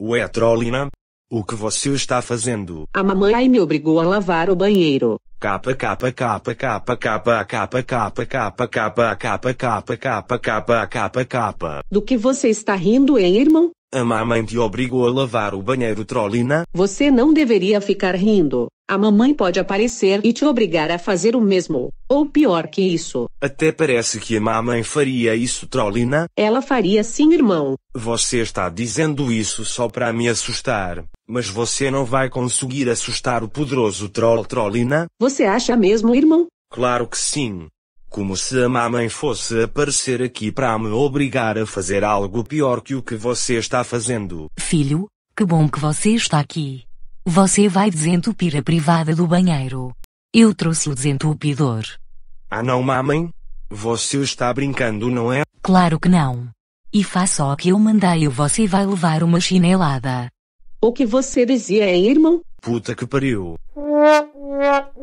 Ué, Trolina? O que você está fazendo? A mamãe me obrigou a lavar o banheiro. Capa, capa, capa, capa, capa, capa, capa, capa, capa, capa, capa, capa, capa, capa, capa. Do que você está rindo, hein, irmão? A mamãe te obrigou a lavar o banheiro Trolina? Você não deveria ficar rindo. A mamãe pode aparecer e te obrigar a fazer o mesmo, ou pior que isso. Até parece que a mamãe faria isso, Trolina. Ela faria sim, irmão. Você está dizendo isso só para me assustar. Mas você não vai conseguir assustar o poderoso Troll Trolina? Você acha mesmo, irmão? Claro que sim. Como se a mamãe fosse aparecer aqui para me obrigar a fazer algo pior que o que você está fazendo. Filho, que bom que você está aqui. Você vai desentupir a privada do banheiro. Eu trouxe o desentupidor. Ah não, mamãe? Você está brincando, não é? Claro que não. E faça o que eu mandei e você vai levar uma chinelada. O que você dizia, hein, irmão? Puta que pariu.